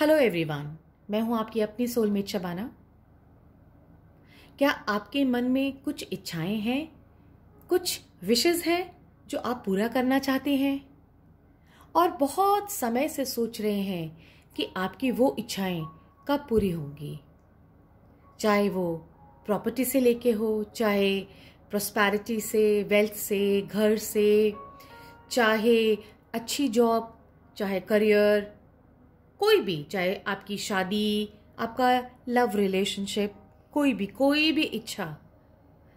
Hello everyone मैं हूं आपकी अपनी सोलमेट शबाना क्या आपके मन में कुछ इच्छाएं हैं कुछ विशेज़ हैं जो आप पूरा करना चाहते हैं और बहुत समय से सोच रहे हैं कि आपकी वो इच्छाएं कब पूरी होंगी चाहे वो प्रॉपर्टी से लेके हो चाहे प्रोस्पैरिटी से वेल्थ से घर से चाहे अच्छी जॉब चाहे करियर कोई भी चाहे आपकी शादी आपका लव रिलेशनशिप कोई भी कोई भी इच्छा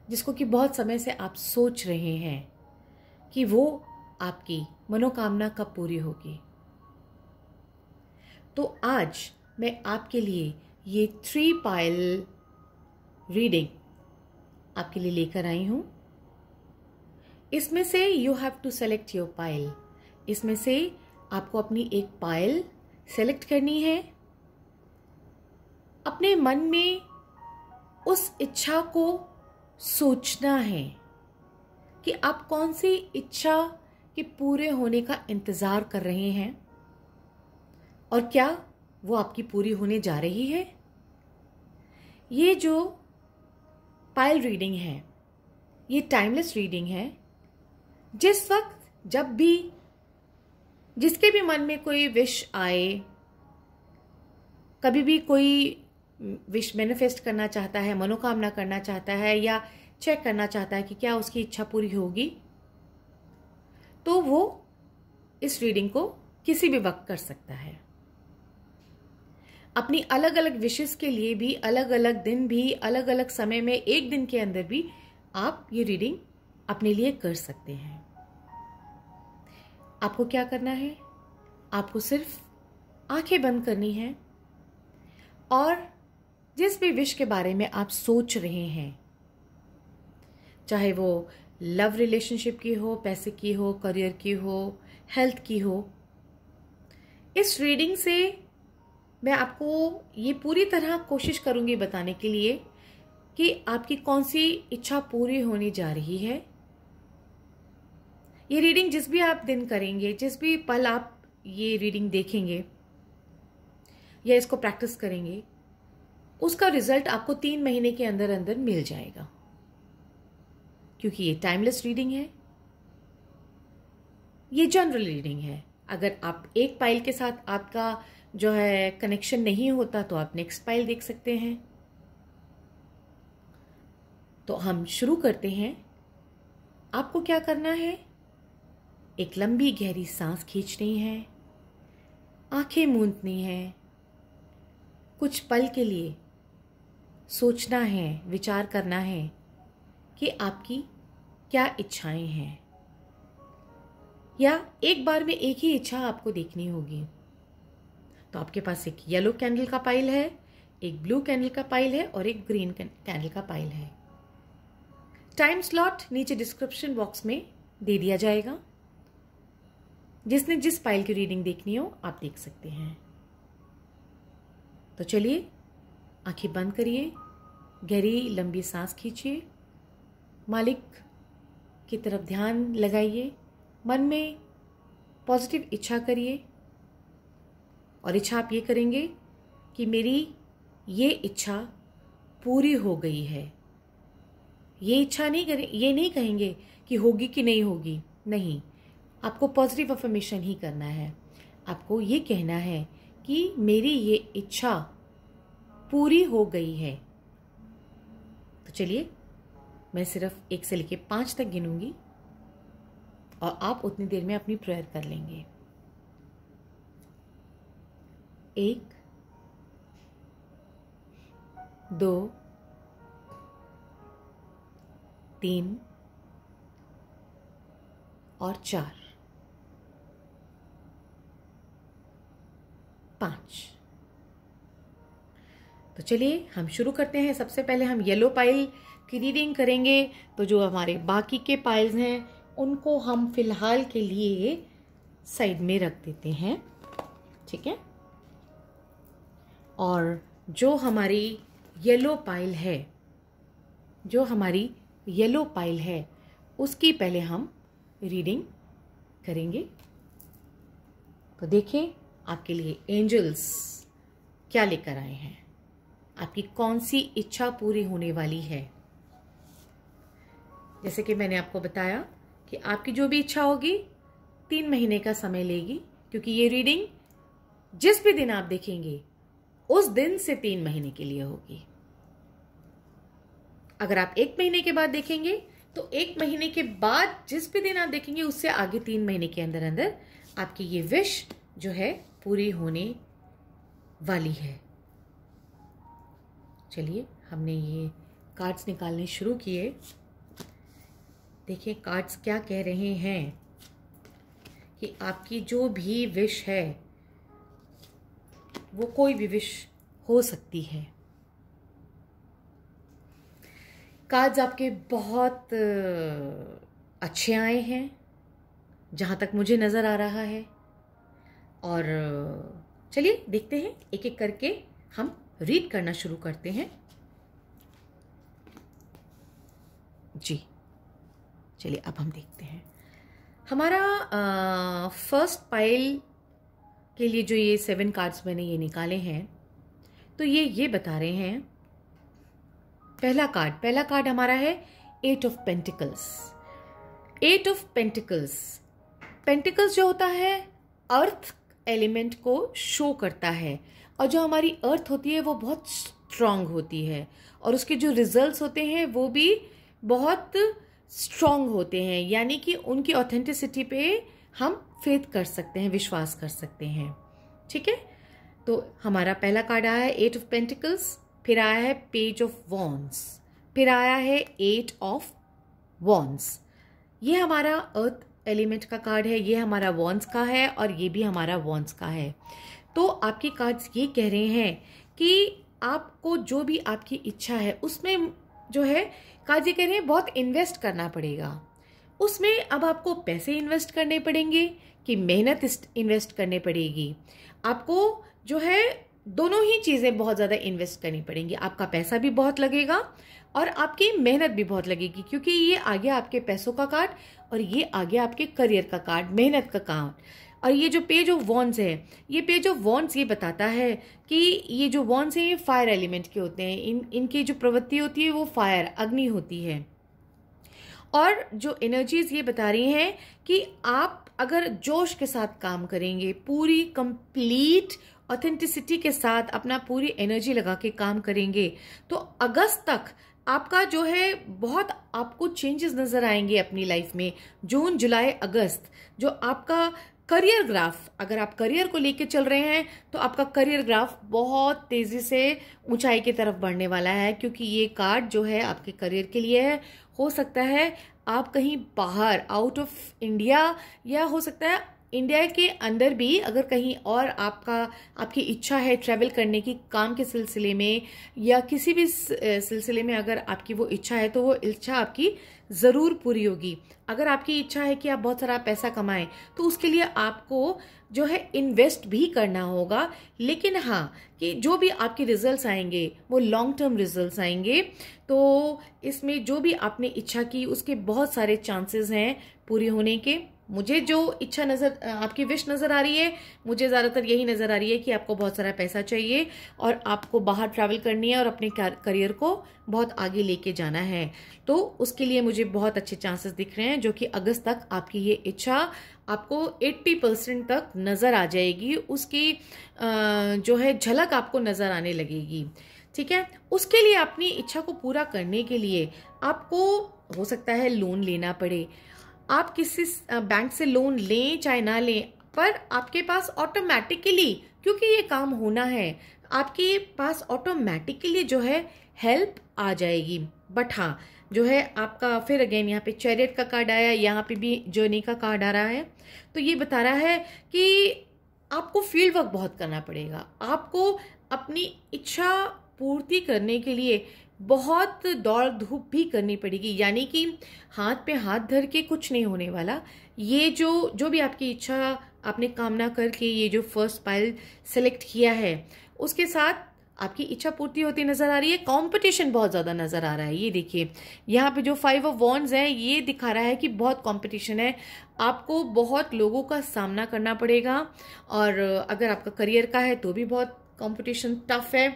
जिसको कि बहुत समय से आप सोच रहे हैं कि वो आपकी मनोकामना कब पूरी होगी तो आज मैं आपके लिए ये थ्री पायल रीडिंग आपके लिए लेकर आई हूँ इसमें से you have to select your pile इसमें से आपको अपनी एक पायल सेलेक्ट करनी है अपने मन में उस इच्छा को सोचना है कि आप कौन सी इच्छा के पूरे होने का इंतज़ार कर रहे हैं और क्या वो आपकी पूरी होने जा रही है ये जो पायल रीडिंग है ये टाइमलेस रीडिंग है जिस वक्त जब भी जिसके भी मन में कोई विश आए कभी भी कोई विश मैनिफेस्ट करना चाहता है मनोकामना करना चाहता है या चेक करना चाहता है कि क्या उसकी इच्छा पूरी होगी तो वो इस रीडिंग को किसी भी वक्त कर सकता है अपनी अलग अलग विशेष के लिए भी अलग अलग दिन भी अलग अलग समय में एक दिन के अंदर भी आप ये रीडिंग अपने लिए कर सकते हैं आपको क्या करना है आपको सिर्फ आंखें बंद करनी है और जिस भी विश के बारे में आप सोच रहे हैं चाहे वो लव रिलेशनशिप की हो पैसे की हो करियर की हो हेल्थ की हो इस रीडिंग से मैं आपको ये पूरी तरह कोशिश करूँगी बताने के लिए कि आपकी कौन सी इच्छा पूरी होने जा रही है ये रीडिंग जिस भी आप दिन करेंगे जिस भी पल आप ये रीडिंग देखेंगे या इसको प्रैक्टिस करेंगे उसका रिजल्ट आपको तीन महीने के अंदर अंदर मिल जाएगा क्योंकि ये टाइमलेस रीडिंग है ये जनरल रीडिंग है अगर आप एक पाइल के साथ आपका जो है कनेक्शन नहीं होता तो आप नेक्स्ट पाइल देख सकते हैं तो हम शुरू करते हैं आपको क्या करना है एक लंबी गहरी सांस खींचनी है आंखें मूंदनी है कुछ पल के लिए सोचना है विचार करना है कि आपकी क्या इच्छाएं हैं या एक बार में एक ही इच्छा आपको देखनी होगी तो आपके पास एक येलो कैंडल का पाइल है एक ब्लू कैंडल का पाइल है और एक ग्रीन कैंडल का पाइल है टाइम स्लॉट नीचे डिस्क्रिप्शन बॉक्स में दे दिया जाएगा जिसने जिस फाइल की रीडिंग देखनी हो आप देख सकते हैं तो चलिए आंखें बंद करिए गहरी लंबी सांस खींचिए मालिक की तरफ ध्यान लगाइए मन में पॉजिटिव इच्छा करिए और इच्छा आप ये करेंगे कि मेरी ये इच्छा पूरी हो गई है ये इच्छा नहीं करें ये नहीं कहेंगे कि होगी कि नहीं होगी नहीं आपको पॉजिटिव अफर्मेशन ही करना है आपको ये कहना है कि मेरी ये इच्छा पूरी हो गई है तो चलिए मैं सिर्फ एक से लेके पाँच तक गिनूंगी और आप उतनी देर में अपनी प्रेयर कर लेंगे एक दो तीन और चार पाँच तो चलिए हम शुरू करते हैं सबसे पहले हम येलो पाइल की रीडिंग करेंगे तो जो हमारे बाकी के पाइल्स हैं उनको हम फिलहाल के लिए साइड में रख देते हैं ठीक है और जो हमारी येलो पाइल है जो हमारी येलो पाइल है उसकी पहले हम रीडिंग करेंगे तो देखें आपके लिए एंजल्स क्या लेकर आए हैं आपकी कौन सी इच्छा पूरी होने वाली है जैसे कि मैंने आपको बताया कि आपकी जो भी इच्छा होगी तीन महीने का समय लेगी क्योंकि ये रीडिंग जिस भी दिन आप देखेंगे उस दिन से तीन महीने के लिए होगी अगर आप एक महीने के बाद देखेंगे तो एक महीने के बाद जिस भी दिन आप देखेंगे उससे आगे तीन महीने के अंदर अंदर आपकी ये विश जो है पूरी होने वाली है चलिए हमने ये कार्ड्स निकालने शुरू किए देखिए कार्ड्स क्या कह रहे हैं कि आपकी जो भी विश है वो कोई भी विश हो सकती है कार्ड्स आपके बहुत अच्छे आए हैं जहाँ तक मुझे नज़र आ रहा है और चलिए देखते हैं एक एक करके हम रीड करना शुरू करते हैं जी चलिए अब हम देखते हैं हमारा फर्स्ट पाइल के लिए जो ये सेवन कार्ड्स मैंने ये निकाले हैं तो ये ये बता रहे हैं पहला कार्ड पहला कार्ड हमारा है eight of pentacles eight of pentacles pentacles जो होता है अर्थ एलिमेंट को शो करता है और जो हमारी अर्थ होती है वो बहुत स्ट्रांग होती है और उसके जो रिजल्ट्स होते हैं वो भी बहुत स्ट्रांग होते हैं यानी कि उनकी ऑथेंटिसिटी पे हम फेथ कर सकते हैं विश्वास कर सकते हैं ठीक है तो हमारा पहला कार्ड आया है एट ऑफ पेंटिकल्स फिर आया है पेज ऑफ वॉन्स फिर आया है एट ऑफ वॉन्स ये हमारा अर्थ एलिमेंट का कार्ड है ये हमारा वॉन्स का है और ये भी हमारा वॉन्स का है तो आपके कार्ड्स ये कह रहे हैं कि आपको जो भी आपकी इच्छा है उसमें जो है कार्ड ये कह रहे हैं बहुत इन्वेस्ट करना पड़ेगा उसमें अब आपको पैसे इन्वेस्ट करने पड़ेंगे कि मेहनत इन्वेस्ट करने पड़ेगी आपको जो है दोनों ही चीज़ें बहुत ज़्यादा इन्वेस्ट करनी पड़ेंगी आपका पैसा भी बहुत लगेगा और आपकी मेहनत भी बहुत लगेगी क्योंकि ये आगे आपके पैसों का कार्ड और ये आगे आपके करियर का कार्ड मेहनत का कार्ड और ये जो पेज ऑफ वॉन्स है ये पेज ऑफ वॉन्स ये बताता है कि ये जो वॉन्स हैं ये फायर एलिमेंट के होते हैं इन इनकी जो प्रवृत्ति होती है वो फायर अग्नि होती है और जो एनर्जीज ये बता रही हैं कि आप अगर जोश के साथ काम करेंगे पूरी कंप्लीट ऑथेंटिसिटी के साथ अपना पूरी एनर्जी लगा के काम करेंगे तो अगस्त तक आपका जो है बहुत आपको चेंजेस नज़र आएंगे अपनी लाइफ में जून जुलाई अगस्त जो आपका करियर ग्राफ अगर आप करियर को लेके चल रहे हैं तो आपका करियर ग्राफ बहुत तेज़ी से ऊंचाई की तरफ बढ़ने वाला है क्योंकि ये कार्ड जो है आपके करियर के लिए है हो सकता है आप कहीं बाहर आउट ऑफ इंडिया या हो सकता है इंडिया के अंदर भी अगर कहीं और आपका आपकी इच्छा है ट्रैवल करने की काम के सिलसिले में या किसी भी सिलसिले में अगर आपकी वो इच्छा है तो वो इच्छा आपकी ज़रूर पूरी होगी अगर आपकी इच्छा है कि आप बहुत सारा पैसा कमाएं तो उसके लिए आपको जो है इन्वेस्ट भी करना होगा लेकिन हाँ कि जो भी आपके रिजल्ट्स आएंगे वो लॉन्ग टर्म रिजल्ट्स आएंगे तो इसमें जो भी आपने इच्छा की उसके बहुत सारे चांसेस हैं पूरी होने के मुझे जो इच्छा नज़र आपकी विश नज़र आ रही है मुझे ज़्यादातर यही नज़र आ रही है कि आपको बहुत सारा पैसा चाहिए और आपको बाहर ट्रैवल करनी है और अपने करियर को बहुत आगे लेके जाना है तो उसके लिए मुझे बहुत अच्छे चांसेस दिख रहे हैं जो कि अगस्त तक आपकी ये इच्छा आपको 80 परसेंट तक नज़र आ जाएगी उसकी जो है झलक आपको नज़र आने लगेगी ठीक है उसके लिए अपनी इच्छा को पूरा करने के लिए आपको हो सकता है लोन लेना पड़े आप किसी बैंक से लोन लें चाहे ना लें पर आपके पास ऑटोमेटिकली क्योंकि ये काम होना है आपके पास ऑटोमेटिकली जो है हेल्प आ जाएगी बट हाँ जो है आपका फिर अगेन यहाँ पे चैरियट का कार्ड आया यहाँ पे भी जर्नी का कार्ड आ रहा है तो ये बता रहा है कि आपको फील्ड वर्क बहुत करना पड़ेगा आपको अपनी इच्छा पूर्ति करने के लिए बहुत दौड़ धूप भी करनी पड़ेगी यानी कि हाथ पे हाथ धर के कुछ नहीं होने वाला ये जो जो भी आपकी इच्छा आपने कामना करके ये जो फर्स्ट पाइल सेलेक्ट किया है उसके साथ आपकी इच्छा पूर्ति होती नजर आ रही है कंपटीशन बहुत ज्यादा नजर आ रहा है ये देखिए यहाँ पे जो फाइव ऑफ वॉन्स है ये दिखा रहा है कि बहुत कंपटीशन है आपको बहुत लोगों का सामना करना पड़ेगा और अगर आपका करियर का है तो भी बहुत कंपटीशन टफ है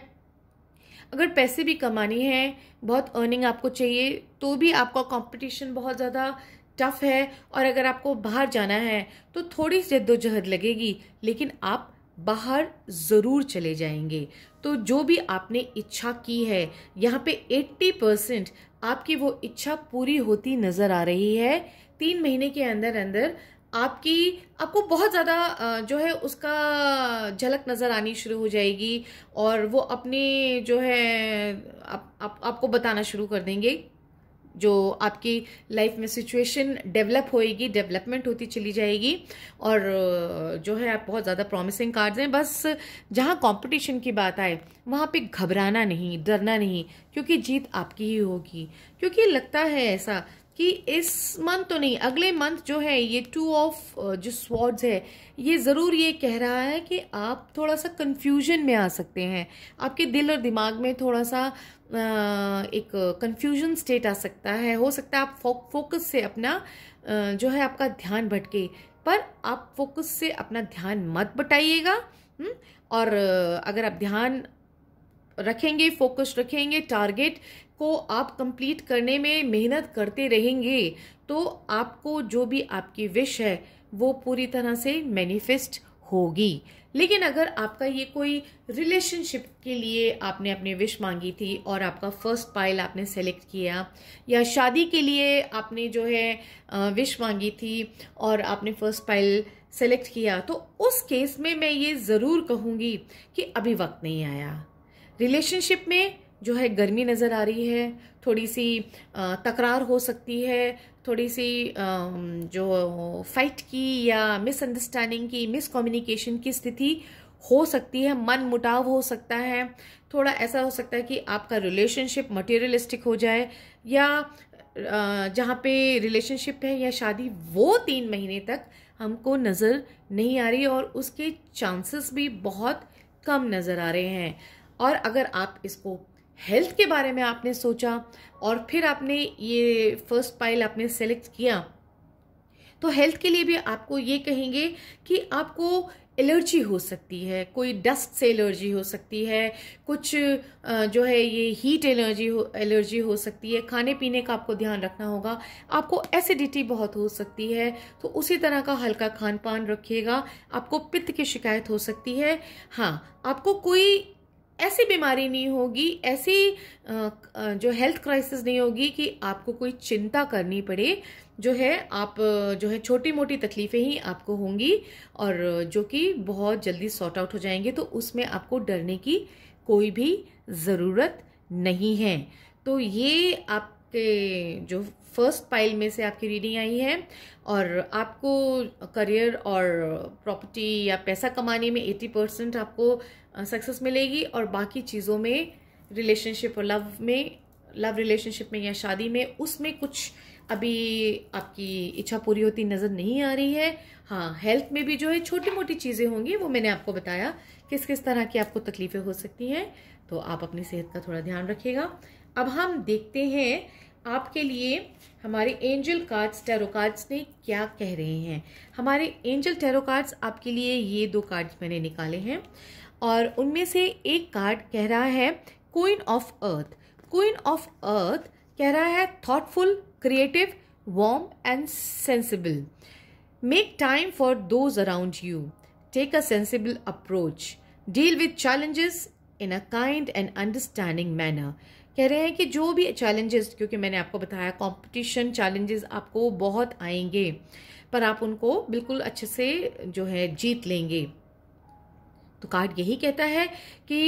अगर पैसे भी कमानी है बहुत अर्निंग आपको चाहिए तो भी आपका कंपटीशन बहुत ज़्यादा टफ है और अगर आपको बाहर जाना है तो थोड़ी जद्दोजहद लगेगी लेकिन आप बाहर ज़रूर चले जाएंगे तो जो भी आपने इच्छा की है यहाँ पे 80 परसेंट आपकी वो इच्छा पूरी होती नज़र आ रही है तीन महीने के अंदर अंदर आपकी आपको बहुत ज़्यादा जो है उसका झलक नज़र आनी शुरू हो जाएगी और वो अपने जो है आप, आप आपको बताना शुरू कर देंगे जो आपकी लाइफ में सिचुएशन डेवलप होएगी डेवलपमेंट होती चली जाएगी और जो है आप बहुत ज़्यादा प्रॉमिसिंग कार्ड्स हैं बस जहाँ कंपटीशन की बात आए वहाँ पे घबराना नहीं डरना नहीं क्योंकि जीत आपकी ही होगी क्योंकि लगता है ऐसा कि इस मंथ तो नहीं अगले मंथ जो है ये टू ऑफ जो स्वॉर्ड्स है ये ज़रूर ये कह रहा है कि आप थोड़ा सा कन्फ्यूजन में आ सकते हैं आपके दिल और दिमाग में थोड़ा सा एक कन्फ्यूजन स्टेट आ सकता है हो सकता है आप फो, फोकस से अपना जो है आपका ध्यान भटके पर आप फोकस से अपना ध्यान मत बटाइएगा हम्म, और अगर आप ध्यान रखेंगे फोकस रखेंगे टारगेट को आप कंप्लीट करने में मेहनत करते रहेंगे तो आपको जो भी आपकी विश है वो पूरी तरह से मैनिफेस्ट होगी लेकिन अगर आपका ये कोई रिलेशनशिप के लिए आपने अपने विश मांगी थी और आपका फर्स्ट पाइल आपने सेलेक्ट किया या शादी के लिए आपने जो है विश मांगी थी और आपने फर्स्ट पाइल सेलेक्ट किया तो उस केस में मैं ये ज़रूर कहूँगी कि अभी वक्त नहीं आया रिलेशनशिप में जो है गर्मी नज़र आ रही है थोड़ी सी तकरार हो सकती है थोड़ी सी जो फाइट की या मिसअंडरस्टैंडिंग की मिसकम्युनिकेशन की स्थिति हो सकती है मन मुटाव हो सकता है थोड़ा ऐसा हो सकता है कि आपका रिलेशनशिप मटेरियलिस्टिक हो जाए या जहाँ पे रिलेशनशिप है या शादी वो तीन महीने तक हमको नज़र नहीं आ रही और उसके चांसेस भी बहुत कम नज़र आ रहे हैं और अगर आप इसको हेल्थ के बारे में आपने सोचा और फिर आपने ये फर्स्ट पाइल आपने सेलेक्ट किया तो हेल्थ के लिए भी आपको ये कहेंगे कि आपको एलर्जी हो सकती है कोई डस्ट से एलर्जी हो सकती है कुछ जो है ये हीट एलर्जी हो एलर्जी हो सकती है खाने पीने का आपको ध्यान रखना होगा आपको एसिडिटी बहुत हो सकती है तो उसी तरह का हल्का खान पान रखिएगा आपको पित्त की शिकायत हो सकती है हाँ आपको कोई ऐसी बीमारी नहीं होगी ऐसी जो हेल्थ क्राइसिस नहीं होगी कि आपको कोई चिंता करनी पड़े जो है आप जो है छोटी मोटी तकलीफ़ें ही आपको होंगी और जो कि बहुत जल्दी सॉर्ट आउट हो जाएंगे तो उसमें आपको डरने की कोई भी ज़रूरत नहीं है तो ये आपके जो फर्स्ट पाइल में से आपकी रीडिंग आई है और आपको करियर और प्रॉपर्टी या पैसा कमाने में एटी परसेंट आपको सक्सेस मिलेगी और बाकी चीज़ों में रिलेशनशिप और लव में लव रिलेशनशिप में या शादी में उसमें कुछ अभी आपकी इच्छा पूरी होती नज़र नहीं आ रही है हाँ हेल्थ में भी जो है छोटी मोटी चीज़ें होंगी वो मैंने आपको बताया किस किस तरह की आपको तकलीफ़ें हो सकती हैं तो आप अपनी सेहत का थोड़ा ध्यान रखिएगा अब हम देखते हैं आपके लिए हमारे एंजल कार्ड्स टेरो कार्ड्स ने क्या कह रहे हैं हमारे एंजल टेरो कार्ड्स आपके लिए ये दो कार्ड्स मैंने निकाले हैं और उनमें से एक कार्ड कह रहा है queen of earth queen of earth कह रहा है thoughtful creative warm and sensible make time for those around you take a sensible approach deal with challenges in a kind and understanding manner कह रहे हैं कि जो भी चैलेंजेस क्योंकि मैंने आपको बताया कंपटीशन चैलेंजेस आपको बहुत आएंगे पर आप उनको बिल्कुल अच्छे से जो है जीत लेंगे तो कार्ड यही कहता है कि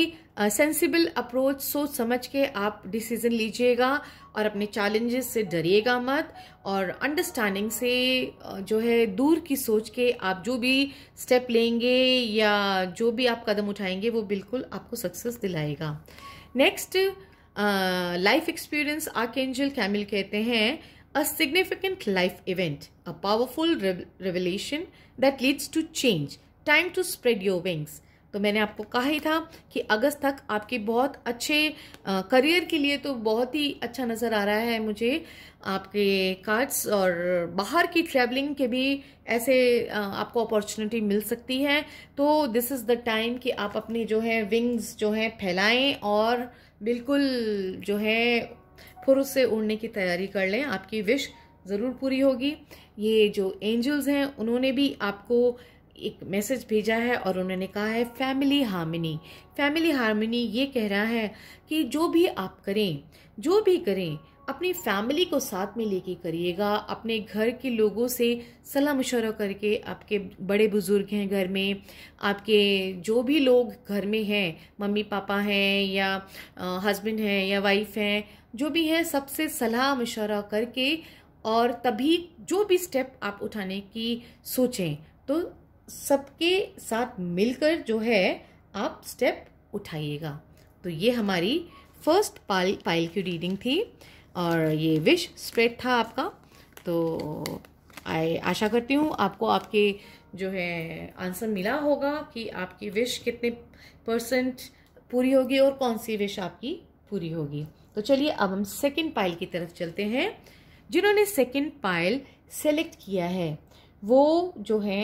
सेंसिबल अप्रोच सोच समझ के आप डिसीजन लीजिएगा और अपने चैलेंजेस से डरिएगा मत और अंडरस्टैंडिंग से जो है दूर की सोच के आप जो भी स्टेप लेंगे या जो भी आप कदम उठाएंगे वो बिल्कुल आपको सक्सेस दिलाएगा next life experience archangel Camael कहते हैं a significant life event a powerful re that leads to change time to spread your wings तो मैंने आपको कहा ही था कि अगस्त तक आपके बहुत अच्छे करियर के लिए तो बहुत ही अच्छा नज़र आ रहा है मुझे आपके कार्ड्स और बाहर की ट्रैवलिंग के भी ऐसे आपको अपॉर्चुनिटी मिल सकती है तो दिस इज़ द टाइम कि आप अपनी जो है विंग्स जो हैं फैलाएं और बिल्कुल जो है फुर से उड़ने की तैयारी कर लें आपकी विश ज़रूर पूरी होगी ये जो एंजल्स हैं उन्होंने भी आपको एक मैसेज भेजा है और उन्होंने कहा है फैमिली हार्मनी फैमिली हार्मनी ये कह रहा है कि जो भी आप करें जो भी करें अपनी फैमिली को साथ में लेके करिएगा अपने घर के लोगों से सलाह मशवरा करके आपके बड़े बुज़ुर्ग हैं घर में आपके जो भी लोग घर में हैं मम्मी पापा हैं या हस्बैंड हैं या वाइफ हैं जो भी हैं सबसे सलाह मशवरा करके और तभी जो भी स्टेप आप उठाने की सोचें तो सबके साथ मिलकर जो है आप स्टेप उठाइएगा तो ये हमारी फर्स्ट पाल फाइल की रीडिंग थी और ये विश स्ट्रेट था आपका तो आई आशा करती हूँ आपको आपके जो है आंसर मिला होगा कि आपकी विश कितने परसेंट पूरी होगी और कौन सी विश आपकी पूरी होगी तो चलिए अब हम सेकंड पाइल की तरफ चलते हैं जिन्होंने सेकंड पाइल सेलेक्ट किया है वो जो है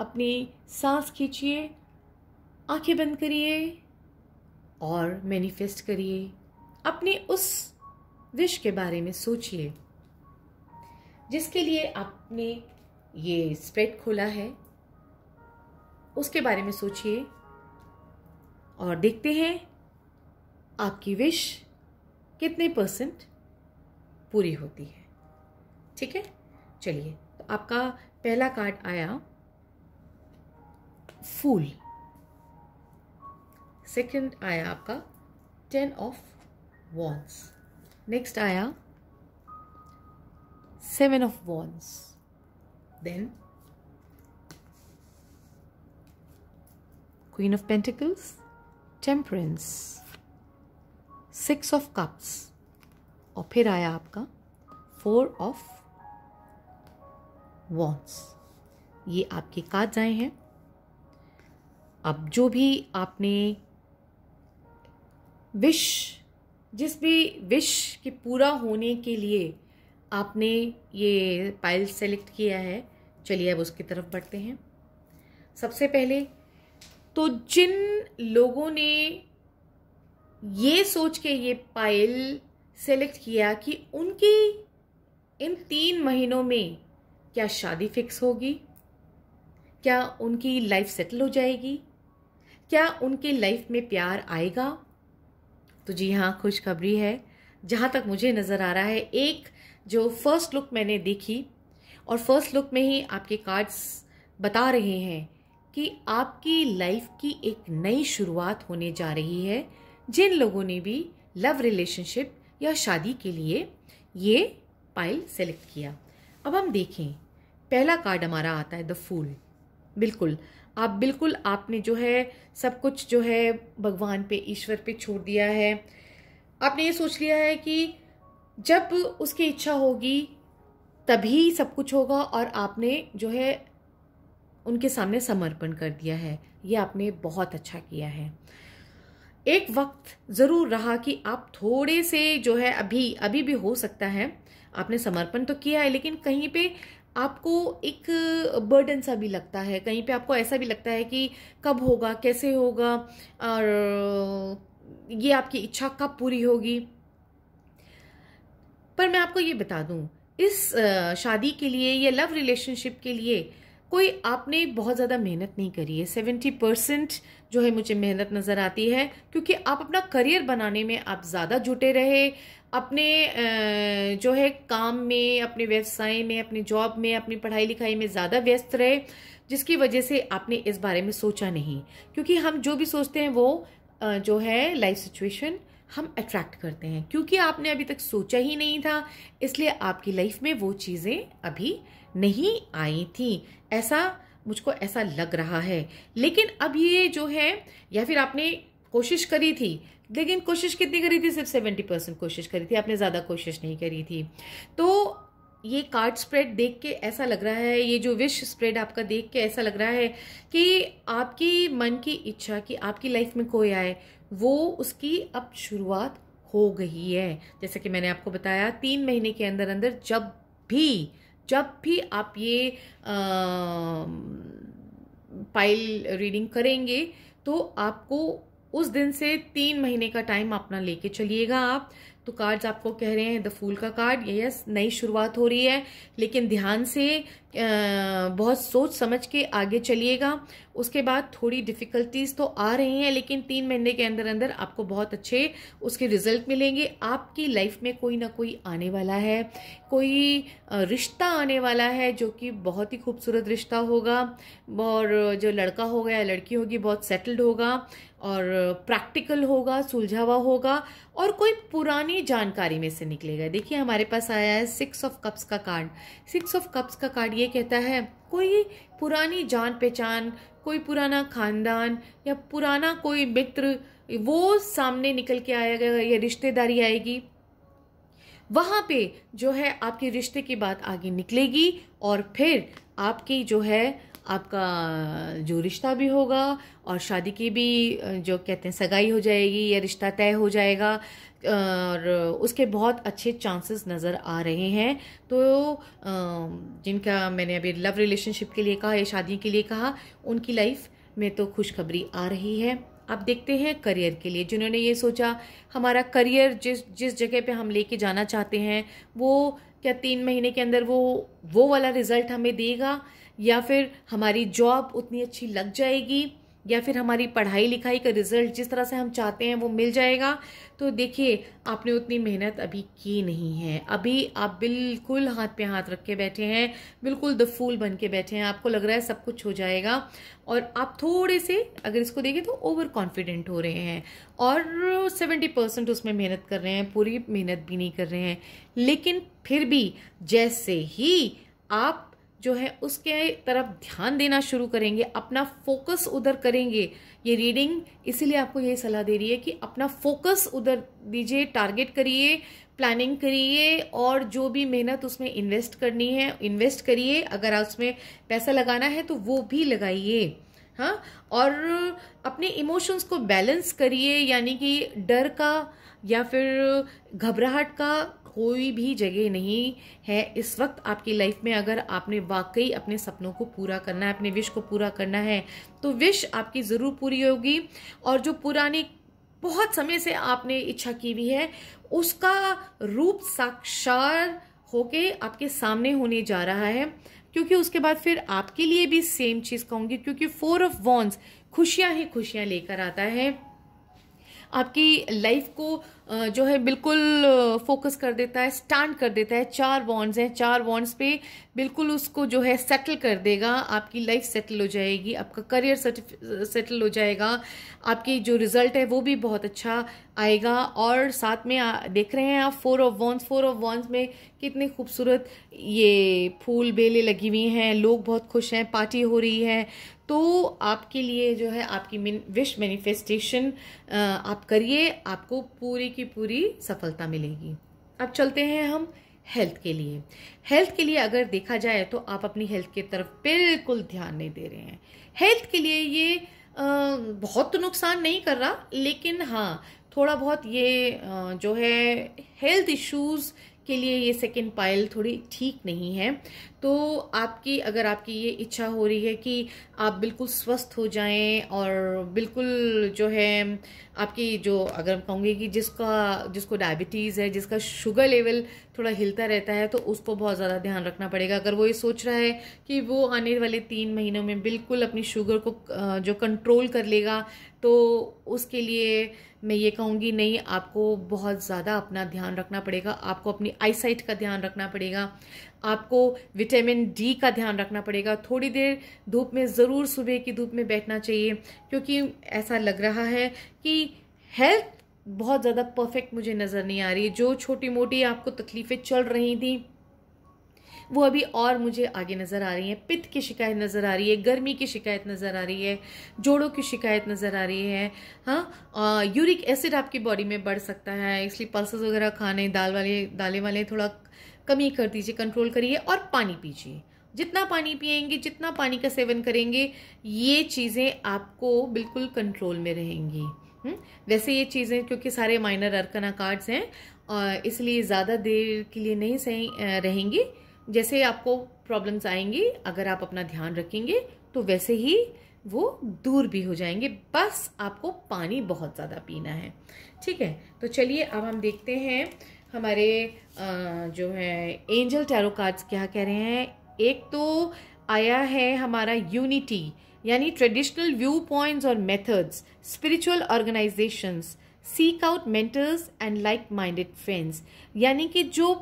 अपनी सांस खींचिए आंखें बंद करिए और मैनिफेस्ट करिए अपने उस विश के बारे में सोचिए जिसके लिए आपने ये स्प्रेड खोला है उसके बारे में सोचिए और देखते हैं आपकी विश कितने परसेंट पूरी होती है ठीक है चलिए तो आपका पहला कार्ड आया फूल सेकेंड आया आपका टेन ऑफ वॉन्स नेक्स्ट आया seven of wands then queen of pentacles temperance six of cups और फिर आया आपका फोर ऑफ वॉन्स ये आपके कार्ड्स आए हैं अब जो भी आपने विश जिस भी विश के पूरा होने के लिए आपने ये पाइल सेलेक्ट किया है चलिए अब उसकी तरफ बढ़ते हैं सबसे पहले तो जिन लोगों ने ये सोच के ये पाइल सेलेक्ट किया कि उनकी इन तीन महीनों में क्या शादी फिक्स होगी क्या उनकी लाइफ सेटल हो जाएगी क्या उनके लाइफ में प्यार आएगा तो जी हाँ खुशखबरी है जहाँ तक मुझे नज़र आ रहा है एक जो फर्स्ट लुक मैंने देखी और फर्स्ट लुक में ही आपके कार्ड्स बता रहे हैं कि आपकी लाइफ की एक नई शुरुआत होने जा रही है जिन लोगों ने भी लव रिलेशनशिप या शादी के लिए ये पाइल सेलेक्ट किया अब हम देखें पहला कार्ड हमारा आता है द फूल बिल्कुल आप बिल्कुल आपने जो है सब कुछ जो है भगवान पे ईश्वर पे छोड़ दिया है आपने ये सोच लिया है कि जब उसकी इच्छा होगी तभी सब कुछ होगा और आपने जो है उनके सामने समर्पण कर दिया है ये आपने बहुत अच्छा किया है एक वक्त ज़रूर रहा कि आप थोड़े से जो है अभी अभी भी हो सकता है आपने समर्पण तो किया है लेकिन कहीं पे आपको एक बर्डन सा भी लगता है कहीं पे आपको ऐसा भी लगता है कि कब होगा कैसे होगा और ये आपकी इच्छा कब पूरी होगी पर मैं आपको ये बता दूं इस शादी के लिए या लव रिलेशनशिप के लिए कोई आपने बहुत ज़्यादा मेहनत नहीं करी है सेवेंटी परसेंट जो है मुझे मेहनत नज़र आती है क्योंकि आप अपना करियर बनाने में आप ज़्यादा जुटे रहे अपने जो है काम में अपने व्यवसाय में अपनी जॉब में अपनी पढ़ाई लिखाई में ज़्यादा व्यस्त रहे जिसकी वजह से आपने इस बारे में सोचा नहीं क्योंकि हम जो भी सोचते हैं वो जो है लाइफ सिचुएशन हम अट्रैक्ट करते हैं क्योंकि आपने अभी तक सोचा ही नहीं था इसलिए आपकी लाइफ में वो चीज़ें अभी नहीं आई थी ऐसा मुझको ऐसा लग रहा है लेकिन अब ये जो है या फिर आपने कोशिश करी थी लेकिन कोशिश कितनी करी थी सिर्फ सेवेंटी परसेंट कोशिश करी थी आपने ज़्यादा कोशिश नहीं करी थी तो ये कार्ड स्प्रेड देख के ऐसा लग रहा है ये जो विश स्प्रेड आपका देख के ऐसा लग रहा है कि आपकी मन की इच्छा कि आपकी लाइफ में कोई आए वो उसकी अब शुरुआत हो गई है जैसे कि मैंने आपको बताया तीन महीने के अंदर अंदर जब भी जब भी आप ये पाइल रीडिंग करेंगे तो आपको उस दिन से तीन महीने का टाइम अपना लेके चलिएगा आप तो कार्ड्स आपको कह रहे हैं द फूल का कार्ड ये यस नई शुरुआत हो रही है लेकिन ध्यान से बहुत सोच समझ के आगे चलिएगा उसके बाद थोड़ी डिफ़िकल्टीज़ तो आ रही हैं लेकिन तीन महीने के अंदर अंदर आपको बहुत अच्छे उसके रिजल्ट मिलेंगे आपकी लाइफ में कोई ना कोई आने वाला है कोई रिश्ता आने वाला है जो कि बहुत ही खूबसूरत रिश्ता होगा और जो लड़का होगा या लड़की होगी बहुत सेटल्ड होगा और प्रैक्टिकल होगा सुलझावा होगा और कोई पुरानी ही जानकारी में से निकलेगा देखिए हमारे पास आया है सिक्स ऑफ कप्स का कार्ड सिक्स ऑफ कप्स का कार्ड ये कहता है कोई पुरानी जान पहचान कोई पुराना खानदान या पुराना कोई मित्र वो सामने निकल के आएगा या रिश्तेदारी आएगी वहाँ पे जो है आपके रिश्ते की बात आगे निकलेगी और फिर आपकी जो है आपका जो रिश्ता भी होगा और शादी की भी जो कहते हैं सगाई हो जाएगी या रिश्ता तय हो जाएगा और उसके बहुत अच्छे चांसेस नज़र आ रहे हैं तो जिनका मैंने अभी लव रिलेशनशिप के लिए कहा या शादी के लिए कहा उनकी लाइफ में तो खुशखबरी आ रही है आप देखते हैं करियर के लिए जिन्होंने ये सोचा हमारा करियर जिस जिस जगह पे हम लेके जाना चाहते हैं वो क्या तीन महीने के अंदर वो वो वाला रिज़ल्ट हमें देगा या फिर हमारी जॉब उतनी अच्छी लग जाएगी या फिर हमारी पढ़ाई लिखाई का रिजल्ट जिस तरह से हम चाहते हैं वो मिल जाएगा तो देखिए आपने उतनी मेहनत अभी की नहीं है अभी आप बिल्कुल हाथ पे हाथ रख के बैठे हैं बिल्कुल फूल बन के बैठे हैं आपको लग रहा है सब कुछ हो जाएगा और आप थोड़े से अगर इसको देखें तो ओवर कॉन्फिडेंट हो रहे हैं और सेवेंटी परसेंट उसमें मेहनत कर रहे हैं पूरी मेहनत भी नहीं कर रहे हैं लेकिन फिर भी जैसे ही आप जो है उसके तरफ ध्यान देना शुरू करेंगे अपना फोकस उधर करेंगे ये रीडिंग इसीलिए आपको ये सलाह दे रही है कि अपना फोकस उधर दीजिए टारगेट करिए प्लानिंग करिए और जो भी मेहनत उसमें इन्वेस्ट करनी है इन्वेस्ट करिए अगर आप उसमें पैसा लगाना है तो वो भी लगाइए हाँ और अपने इमोशंस को बैलेंस करिए यानी कि डर का या फिर घबराहट का कोई भी जगह नहीं है इस वक्त आपकी लाइफ में अगर आपने वाकई अपने सपनों को पूरा करना है अपने विश को पूरा करना है तो विश आपकी ज़रूर पूरी होगी और जो पुरानी बहुत समय से आपने इच्छा की हुई है उसका रूप साक्षार होके आपके सामने होने जा रहा है क्योंकि उसके बाद फिर आपके लिए भी सेम चीज़ कहूँगी क्योंकि फोर ऑफ वॉन्स खुशियाँ ही खुशियाँ लेकर आता है आपकी लाइफ को जो है बिल्कुल फोकस कर देता है स्टैंड कर देता है चार बॉन्ड्स हैं चार बॉन्ड्स पे बिल्कुल उसको जो है सेटल कर देगा आपकी लाइफ सेटल हो जाएगी आपका करियर सेटल हो जाएगा आपकी जो रिजल्ट है वो भी बहुत अच्छा आएगा और साथ में आ, देख रहे हैं आप four of wands four of wands में कितने खूबसूरत ये फूल बेले लगी हुई हैं लोग बहुत खुश हैं पार्टी हो रही है तो आपके लिए जो है आपकी विश मैनिफेस्टेशन आप करिए आपको पूरी की पूरी सफलता मिलेगी अब चलते हैं हम हेल्थ के लिए हेल्थ के लिए अगर देखा जाए तो आप अपनी हेल्थ की तरफ बिल्कुल ध्यान नहीं दे रहे हैं हेल्थ के लिए ये बहुत तो नुकसान नहीं कर रहा लेकिन हाँ थोड़ा बहुत ये जो है हेल्थ इश्यूज़ के लिए ये सेकेंड पायल थोड़ी ठीक नहीं है तो आपकी अगर आपकी ये इच्छा हो रही है कि आप बिल्कुल स्वस्थ हो जाएं और बिल्कुल जो है आपकी जो अगर हम कहूँगी कि जिसका जिसको डायबिटीज़ है जिसका शुगर लेवल थोड़ा हिलता रहता है तो उसको बहुत ज़्यादा ध्यान रखना पड़ेगा अगर वो ये सोच रहा है कि वो आने वाले तीन महीनों में बिल्कुल अपनी शुगर को जो कंट्रोल कर लेगा तो उसके लिए मैं ये कहूँगी नहीं आपको बहुत ज़्यादा अपना ध्यान रखना पड़ेगा आपको अपनी आईसाइट का ध्यान रखना पड़ेगा आपको विटामिन डी का ध्यान रखना पड़ेगा थोड़ी देर धूप में ज़रूर सुबह की धूप में बैठना चाहिए क्योंकि ऐसा लग रहा है कि हेल्थ बहुत ज़्यादा परफेक्ट मुझे नज़र नहीं आ रही जो छोटी मोटी आपको तकलीफ़ें चल रही थी वो अभी और मुझे आगे नज़र आ रही है पित्त की शिकायत नज़र आ रही है गर्मी की शिकायत नज़र आ रही है जोड़ों की शिकायत नज़र आ रही है हाँ यूरिक एसिड आपकी बॉडी में बढ़ सकता है इसलिए पल्स वगैरह खाने दाल वाले दालें वाले थोड़ा कमी कर दीजिए कंट्रोल करिए और पानी पीजिए जितना पानी पिएंगे जितना पानी का सेवन करेंगे ये चीज़ें आपको बिल्कुल कंट्रोल में रहेंगी हम्म, वैसे ये चीज़ें क्योंकि सारे माइनर अर्कना कार्ड्स हैं इसलिए ज़्यादा देर के लिए नहीं सही रहेंगी जैसे आपको प्रॉब्लम्स आएंगी अगर आप अपना ध्यान रखेंगे तो वैसे ही वो दूर भी हो जाएंगे बस आपको पानी बहुत ज़्यादा पीना है ठीक है तो चलिए अब हम देखते हैं हमारे जो है एंजल टैरो कार्ड्स क्या कह रहे हैं एक तो आया है हमारा यूनिटी यानी ट्रेडिशनल व्यू पॉइंट्स और methods spiritual organisations seek out mentors and like minded friends यानी कि जो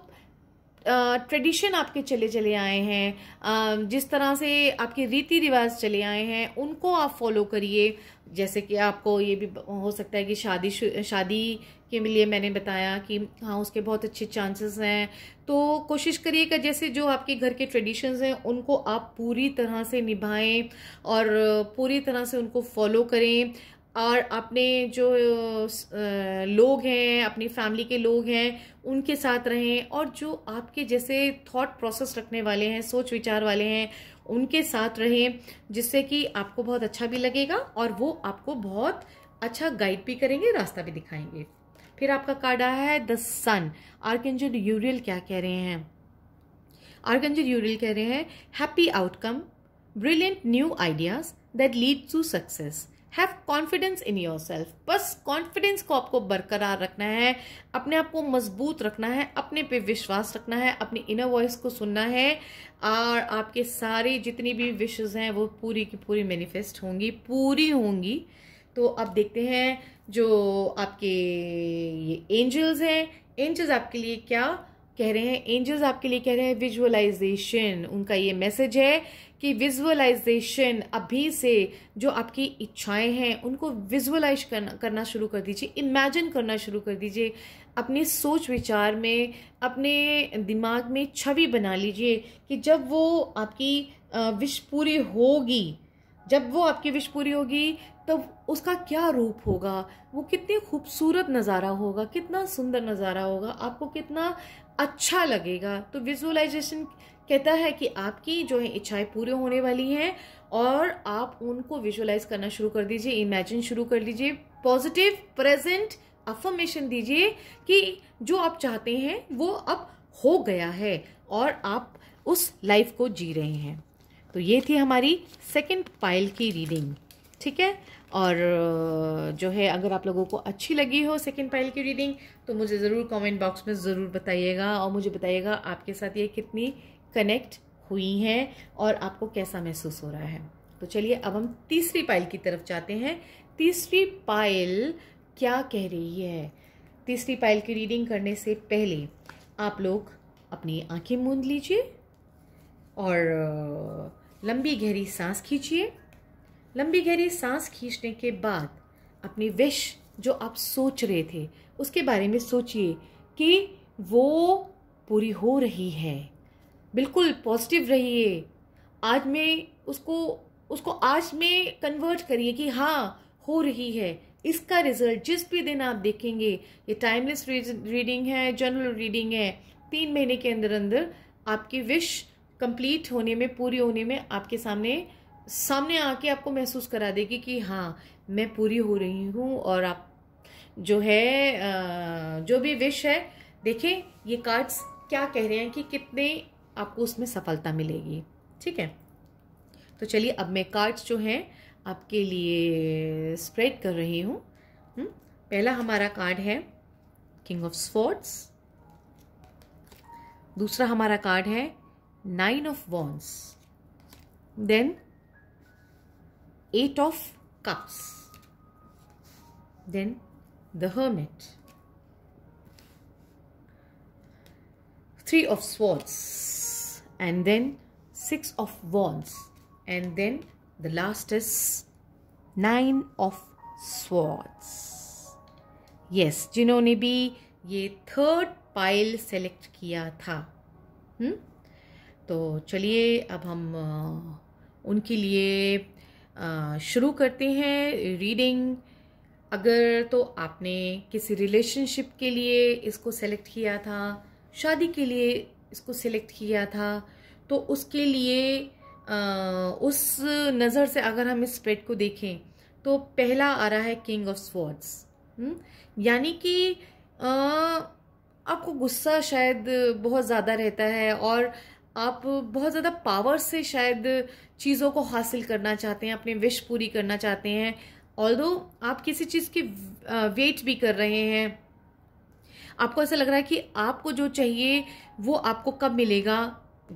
ट्रेडिशन आपके चले चले आए हैं जिस तरह से आपके रीति रिवाज चले आए हैं उनको आप फॉलो करिए जैसे कि आपको ये भी हो सकता है कि शादी शादी के लिए मैंने बताया कि हाँ उसके बहुत अच्छे चांसेस हैं तो कोशिश करिए कि जैसे जो आपके घर के ट्रेडिशंस हैं उनको आप पूरी तरह से निभाएं और पूरी तरह से उनको फॉलो करें और अपने जो लोग हैं अपनी फैमिली के लोग हैं उनके साथ रहें और जो आपके जैसे थॉट प्रोसेस रखने वाले हैं सोच विचार वाले हैं उनके साथ रहें जिससे कि आपको बहुत अच्छा भी लगेगा और वो आपको बहुत अच्छा गाइड भी करेंगे रास्ता भी दिखाएंगे फिर आपका कार्ड आया है द सन आर्केंजल यूरियल क्या कह रहे हैं आर्केंजल यूरियल कह रहे हैं happy outcome brilliant new ideas that lead to success have confidence in yourself बस कॉन्फिडेंस को आपको बरकरार रखना है अपने आप को मजबूत रखना है अपने पे विश्वास रखना है अपनी इनर वॉइस को सुनना है और आपके सारे जितनी भी विशेज़ हैं वो पूरी की पूरी मैनिफेस्ट होंगी पूरी होंगी तो आप देखते हैं जो आपके ये एंजल्स हैं एंजल्स आपके लिए क्या कह रहे हैं एंजल्स आपके लिए कह रहे हैं विजुअलाइजेशन उनका ये मैसेज है कि विजुअलाइजेशन अभी से जो आपकी इच्छाएं हैं उनको विजुअलाइज करना करना शुरू कर दीजिए इमेजिन करना शुरू कर दीजिए अपने सोच विचार में अपने दिमाग में छवि बना लीजिए कि जब वो आपकी विश पूरी होगी जब वो आपकी विश पूरी होगी तब तो उसका क्या रूप होगा वो कितनी खूबसूरत नज़ारा होगा कितना सुंदर नज़ारा होगा आपको कितना अच्छा लगेगा तो विजुअलाइजेशन कहता है कि आपकी जो है इच्छाएं पूरी होने वाली हैं और आप उनको विजुअलाइज करना शुरू कर दीजिए इमेजिन शुरू कर लीजिए पॉजिटिव प्रेजेंट अफर्मेशन दीजिए कि जो आप चाहते हैं वो अब हो गया है और आप उस लाइफ को जी रहे हैं तो ये थी हमारी सेकंड पाइल की रीडिंग ठीक है और जो है अगर आप लोगों को अच्छी लगी हो सेकंड पाइल की रीडिंग तो मुझे ज़रूर कमेंट बॉक्स में ज़रूर बताइएगा और मुझे बताइएगा आपके साथ ये कितनी कनेक्ट हुई हैं और आपको कैसा महसूस हो रहा है तो चलिए अब हम तीसरी पाइल की तरफ जाते हैं तीसरी पाइल क्या कह रही है तीसरी पाइल की रीडिंग करने से पहले आप लोग अपनी आंखें मूंद लीजिए और लंबी गहरी सांस खींचिए लंबी गहरी सांस खींचने के बाद अपनी विश जो आप सोच रहे थे उसके बारे में सोचिए कि वो पूरी हो रही है बिल्कुल पॉजिटिव रहिए आज में उसको उसको आज में कन्वर्ट करिए कि हाँ हो रही है इसका रिजल्ट जिस भी दिन आप देखेंगे ये टाइमलेस रीडिंग है जनरल रीडिंग है तीन महीने के अंदर अंदर आपकी विश कंप्लीट होने में पूरी होने में आपके सामने सामने आके आपको महसूस करा देगी कि हाँ मैं पूरी हो रही हूँ और आप जो है जो भी विश है देखें ये कार्ड्स क्या कह रहे हैं कि कितने आपको उसमें सफलता मिलेगी ठीक है तो चलिए अब मैं कार्ड्स जो हैं आपके लिए स्प्रेड कर रही हूँ हम्म, पहला हमारा कार्ड है किंग ऑफ स्पोर्ट्स दूसरा हमारा कार्ड है nine of wands then eight of cups then the hermit three of swords and then six of wands and then the last is nine of swords yes जिन्होंने भी ये third pile select किया था हुँ? हम्म? तो चलिए अब हम उनके लिए शुरू करते हैं रीडिंग अगर तो आपने किसी रिलेशनशिप के लिए इसको सेलेक्ट किया था शादी के लिए इसको सिलेक्ट किया था तो उसके लिए आ, उस नज़र से अगर हम इस स्प्रेड को देखें तो पहला आ रहा है किंग ऑफ स्वॉर्ड्स यानी कि आ, आपको गुस्सा शायद बहुत ज़्यादा रहता है और आप बहुत ज़्यादा पावर से शायद चीज़ों को हासिल करना चाहते हैं अपने विश पूरी करना चाहते हैं ऑल आप किसी चीज़ की वेट भी कर रहे हैं आपको ऐसा लग रहा है कि आपको जो चाहिए वो आपको कब मिलेगा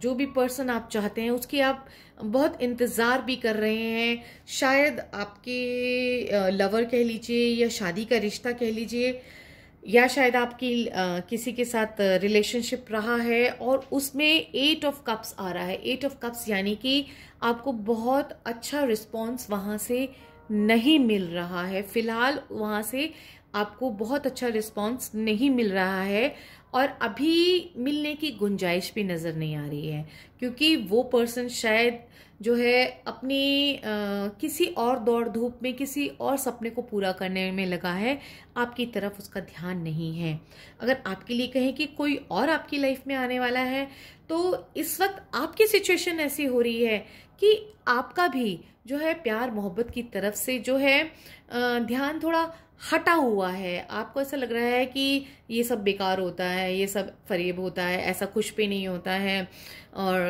जो भी पर्सन आप चाहते हैं उसकी आप बहुत इंतज़ार भी कर रहे हैं शायद आपके लवर कह लीजिए या शादी का रिश्ता कह लीजिए या शायद आपकी किसी के साथ रिलेशनशिप रहा है और उसमें एट ऑफ कप्स आ रहा है एट ऑफ कप्स यानी कि आपको बहुत अच्छा रिस्पॉन्स वहाँ से नहीं मिल रहा है फिलहाल वहाँ से आपको बहुत अच्छा रिस्पॉन्स नहीं मिल रहा है और अभी मिलने की गुंजाइश भी नज़र नहीं आ रही है क्योंकि वो पर्सन शायद जो है अपनी आ, किसी और दौड़ धूप में किसी और सपने को पूरा करने में लगा है आपकी तरफ उसका ध्यान नहीं है अगर आपके लिए कहें कि कोई और आपकी लाइफ में आने वाला है तो इस वक्त आपकी सिचुएशन ऐसी हो रही है कि आपका भी जो है प्यार मोहब्बत की तरफ से जो है ध्यान थोड़ा हटा हुआ है आपको ऐसा लग रहा है कि ये सब बेकार होता है ये सब फरेब होता है ऐसा कुछ भी नहीं होता है और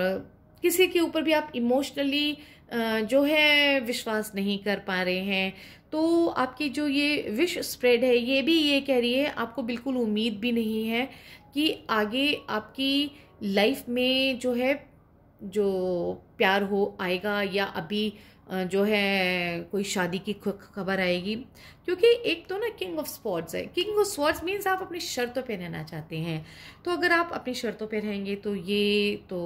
किसी के ऊपर भी आप इमोशनली जो है विश्वास नहीं कर पा रहे हैं तो आपकी जो ये विश स्प्रेड है ये भी ये कह रही है आपको बिल्कुल उम्मीद भी नहीं है कि आगे आपकी लाइफ में जो है जो प्यार हो आएगा या अभी जो है कोई शादी की खबर आएगी क्योंकि एक तो ना किंग ऑफ स्पॉर्ट्स है किंग ऑफ स्पॉर्ट्स मीन्स आप अपनी शर्तों पे रहना चाहते हैं तो अगर आप अपनी शर्तों पे रहेंगे तो ये तो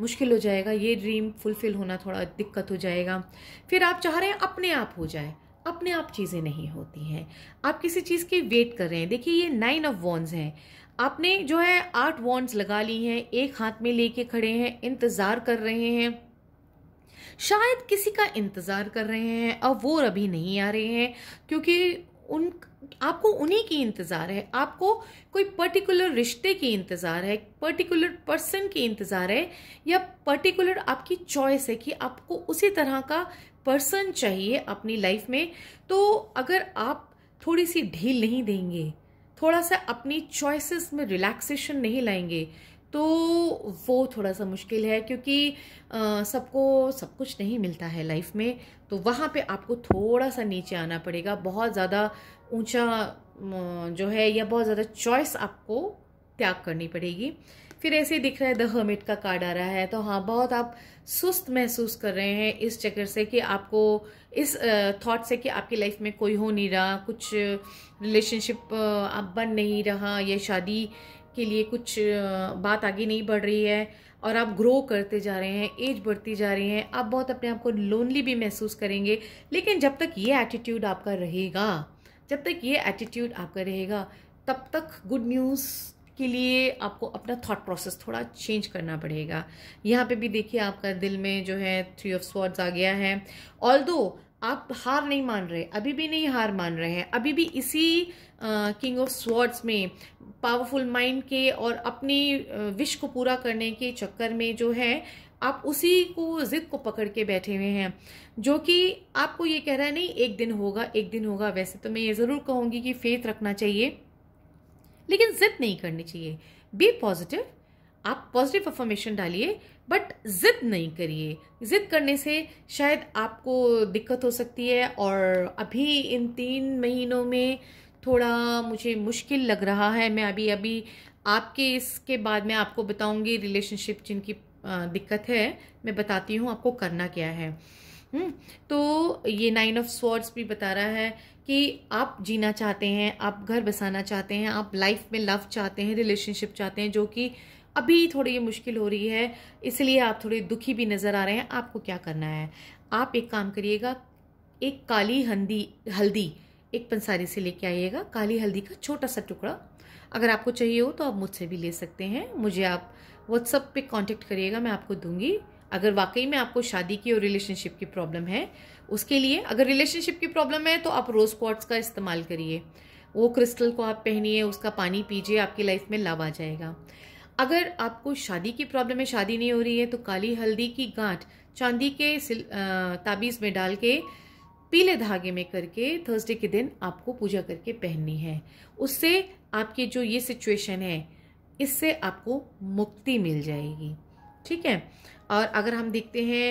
मुश्किल हो जाएगा ये ड्रीम फुलफ़िल होना थोड़ा दिक्कत हो जाएगा फिर आप चाह रहे हैं अपने आप हो जाए अपने आप चीज़ें नहीं होती हैं आप किसी चीज़ की वेट कर रहे हैं देखिए ये नाइन ऑफ वॉन्स हैं आपने जो है आठ वॉन्स लगा ली हैं एक हाथ में लेके खड़े हैं इंतज़ार कर रहे हैं शायद किसी का इंतज़ार कर रहे हैं और वो अभी नहीं आ रहे हैं क्योंकि उन आपको उन्हीं की इंतज़ार है आपको कोई पर्टिकुलर रिश्ते की इंतज़ार है पर्टिकुलर पर्सन की इंतज़ार है या पर्टिकुलर आपकी चॉइस है कि आपको उसी तरह का पर्सन चाहिए अपनी लाइफ में तो अगर आप थोड़ी सी ढील नहीं देंगे थोड़ा सा अपनी चॉइसेस में रिलैक्सेशन नहीं लाएंगे तो वो थोड़ा सा मुश्किल है क्योंकि सबको सब कुछ नहीं मिलता है लाइफ में तो वहाँ पे आपको थोड़ा सा नीचे आना पड़ेगा बहुत ज़्यादा ऊंचा जो है या बहुत ज़्यादा चॉइस आपको त्याग करनी पड़ेगी फिर ऐसे दिख रहा है द हर्मिट का कार्ड आ रहा है तो हाँ बहुत आप सुस्त महसूस कर रहे हैं इस चक्कर से कि आपको इस थॉट से कि आपकी लाइफ में कोई हो नहीं रहा कुछ रिलेशनशिप आप बन नहीं रहा या शादी के लिए कुछ बात आगे नहीं बढ़ रही है और आप ग्रो करते जा रहे हैं एज बढ़ती जा रही है आप बहुत अपने आप को लोनली भी महसूस करेंगे लेकिन जब तक ये एटीट्यूड आपका रहेगा जब तक ये एटीट्यूड आपका रहेगा तब तक गुड न्यूज़ के लिए आपको अपना थॉट प्रोसेस थोड़ा चेंज करना पड़ेगा यहाँ पे भी देखिए आपका दिल में जो है थ्री ऑफ स्वॉर्ड्स आ गया है ऑल आप हार नहीं मान रहे अभी भी नहीं हार मान रहे हैं अभी भी इसी किंग ऑफ स्वॉर्ड्स में पावरफुल माइंड के और अपनी विश को पूरा करने के चक्कर में जो है आप उसी को जिद को पकड़ के बैठे हुए हैं जो कि आपको ये कह रहा है नहीं एक दिन होगा एक दिन होगा वैसे तो मैं ये ज़रूर कहूँगी कि फेथ रखना चाहिए लेकिन जिद नहीं करनी चाहिए बी पॉजिटिव आप पॉजिटिव अफॉर्मेशन डालिए बट ज़िद नहीं करिए ज़िद करने से शायद आपको दिक्कत हो सकती है और अभी इन तीन महीनों में थोड़ा मुझे मुश्किल लग रहा है मैं अभी अभी आपके इसके बाद मैं आपको बताऊंगी रिलेशनशिप जिनकी दिक्कत है मैं बताती हूँ आपको करना क्या है हम्म, तो ये नाइन ऑफ स्वॉर्ड्स भी बता रहा है कि आप जीना चाहते हैं आप घर बसाना चाहते हैं आप लाइफ में लव चाहते हैं रिलेशनशिप चाहते हैं जो कि अभी थोड़ी ये मुश्किल हो रही है इसलिए आप थोड़े दुखी भी नज़र आ रहे हैं आपको क्या करना है आप एक काम करिएगा एक काली हंदी हल्दी एक पंसारी से लेके आइएगा काली हल्दी का छोटा सा टुकड़ा अगर आपको चाहिए हो तो आप मुझसे भी ले सकते हैं मुझे आप व्हाट्सअप पे कांटेक्ट करिएगा मैं आपको दूंगी अगर वाकई में आपको शादी की और रिलेशनशिप की प्रॉब्लम है उसके लिए अगर रिलेशनशिप की प्रॉब्लम है तो आप रोज़ क्वार्ट्स का इस्तेमाल करिए वो क्रिस्टल को आप पहनिए उसका पानी पीजिए आपकी लाइफ में लाभ आ जाएगा अगर आपको शादी की प्रॉब्लम है शादी नहीं हो रही है तो काली हल्दी की गांठ चांदी के ताबीज़ में डाल के पीले धागे में करके थर्सडे के दिन आपको पूजा करके पहननी है उससे आपकी जो ये सिचुएशन है इससे आपको मुक्ति मिल जाएगी ठीक है और अगर हम देखते हैं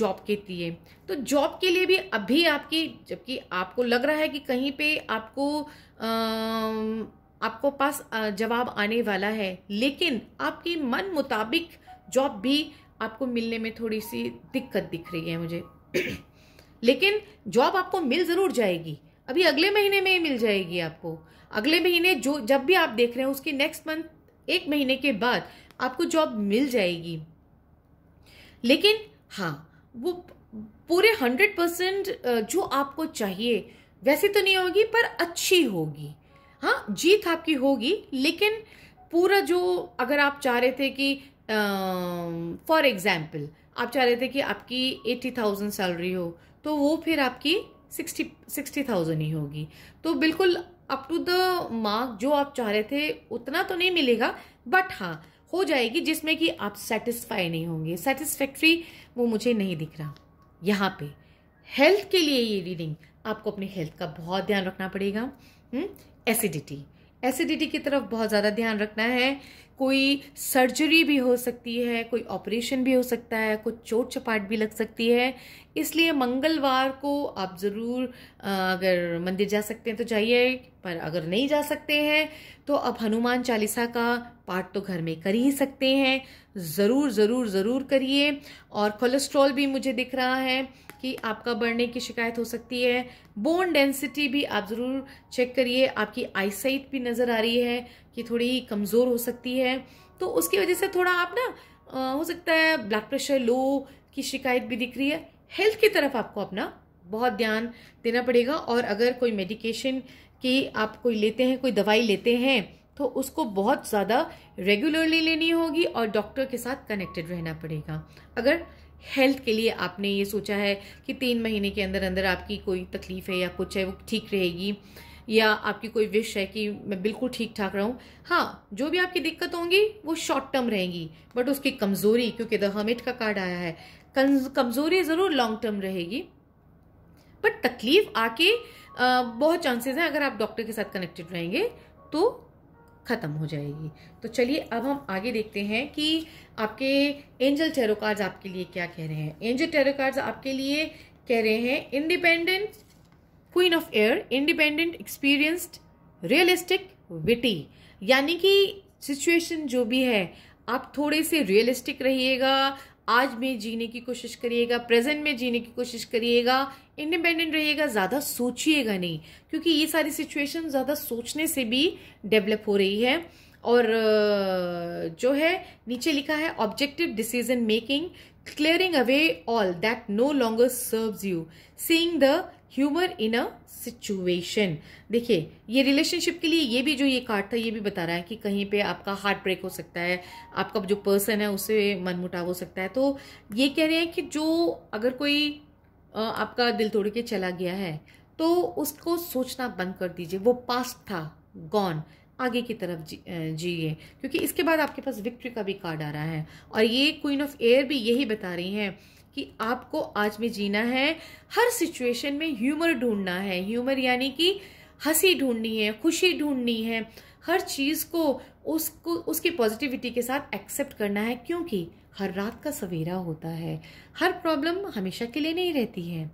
जॉब के लिए तो जॉब के लिए भी अभी आपकी जबकि आपको लग रहा है कि कहीं पे आपको आ, आपको पास जवाब आने वाला है लेकिन आपकी मन मुताबिक जॉब भी आपको मिलने में थोड़ी सी दिक्कत दिख रही है मुझे लेकिन जॉब आपको मिल ज़रूर जाएगी अभी अगले महीने में ही मिल जाएगी आपको अगले महीने जो जब भी आप देख रहे हैं उसकी नेक्स्ट मंथ एक महीने के बाद आपको जॉब मिल जाएगी लेकिन हाँ वो पूरे हंड्रेड परसेंट जो आपको चाहिए वैसे तो नहीं होगी पर अच्छी होगी हाँ जीत आपकी होगी लेकिन पूरा जो अगर आप चाह रहे थे कि फॉर एग्जाम्पल आप चाह रहे थे कि आपकी एट्टी थाउजेंड सैलरी हो तो वो फिर आपकी सिक्सटी सिक्सटी थाउजेंड ही होगी तो बिल्कुल अप टू द मार्क जो आप चाह रहे थे उतना तो नहीं मिलेगा बट हाँ हो जाएगी जिसमें कि आप सेटिस्फाई नहीं होंगे सेटिस्फैक्ट्री वो मुझे नहीं दिख रहा यहाँ पे हेल्थ के लिए ये रीडिंग आपको अपनी हेल्थ का बहुत ध्यान रखना पड़ेगा हुँ? हम्म, एसिडिटी एसिडिटी की तरफ बहुत ज़्यादा ध्यान रखना है कोई सर्जरी भी हो सकती है कोई ऑपरेशन भी हो सकता है कुछ चोट चपाट भी लग सकती है इसलिए मंगलवार को आप ज़रूर अगर मंदिर जा सकते हैं तो जाइए पर अगर नहीं जा सकते हैं तो आप हनुमान चालीसा का पाठ तो घर में कर ही सकते हैं ज़रूर ज़रूर ज़रूर करिए और कोलेस्ट्रॉल भी मुझे दिख रहा है कि आपका बढ़ने की शिकायत हो सकती है बोन डेंसिटी भी आप ज़रूर चेक करिए आपकी आईसाइट भी नज़र आ रही है कि थोड़ी कमज़ोर हो सकती है तो उसकी वजह से थोड़ा आप ना हो सकता है ब्लड प्रेशर लो की शिकायत भी दिख रही है हेल्थ की तरफ आपको अपना बहुत ध्यान देना पड़ेगा और अगर कोई मेडिकेशन की आप कोई लेते हैं कोई दवाई लेते हैं तो उसको बहुत ज़्यादा रेगुलरली लेनी होगी और डॉक्टर के साथ कनेक्टेड रहना पड़ेगा अगर हेल्थ के लिए आपने ये सोचा है कि तीन महीने के अंदर अंदर आपकी कोई तकलीफ़ है या कुछ है वो ठीक रहेगी या आपकी कोई विश है कि मैं बिल्कुल ठीक ठाक रहूं हाँ जो भी आपकी दिक्कत होंगी वो शॉर्ट टर्म रहेंगी बट उसकी कमज़ोरी क्योंकि द हमिट का कार्ड आया है कमज़ोरी ज़रूर लॉन्ग टर्म रहेगी बट तकलीफ आके बहुत चांसेस हैं अगर आप डॉक्टर के साथ कनेक्टेड रहेंगे तो ख़त्म हो जाएगी तो चलिए अब हम आगे देखते हैं कि आपके एंजल टेरो आपके लिए क्या कह रहे हैं एंजल टेरो आपके लिए कह रहे हैं independent queen of air independent experienced realistic witty यानी कि सिचुएशन जो भी है आप थोड़े से रियलिस्टिक रहिएगा आज में जीने की कोशिश करिएगा प्रेजेंट में जीने की कोशिश करिएगा इंडिपेंडेंट रहिएगा ज़्यादा सोचिएगा नहीं क्योंकि ये सारी सिचुएशन ज़्यादा सोचने से भी डेवलप हो रही है और जो है नीचे लिखा है objective decision making clearing away all that no longer serves you seeing the humour in a situation देखिए ये रिलेशनशिप के लिए ये भी जो ये कार्ड था ये भी बता रहा है कि कहीं पे आपका हार्ट ब्रेक हो सकता है आपका जो पर्सन है उससे मनमुटाव हो सकता है तो ये कह रहे हैं कि जो अगर कोई आपका दिल तोड़ के चला गया है तो उसको सोचना बंद कर दीजिए वो पास्ट था गॉन आगे की तरफ जी जिए क्योंकि इसके बाद आपके पास विक्ट्री का भी कार्ड आ रहा है और ये क्वीन ऑफ एयर भी यही बता रही हैं कि आपको आज में जीना है हर सिचुएशन में ह्यूमर ढूंढना है ह्यूमर यानी कि हंसी ढूंढनी है खुशी ढूंढनी है हर चीज़ को उसको उसकी पॉजिटिविटी के साथ एक्सेप्ट करना है क्योंकि हर रात का सवेरा होता है हर प्रॉब्लम हमेशा के लिए नहीं रहती है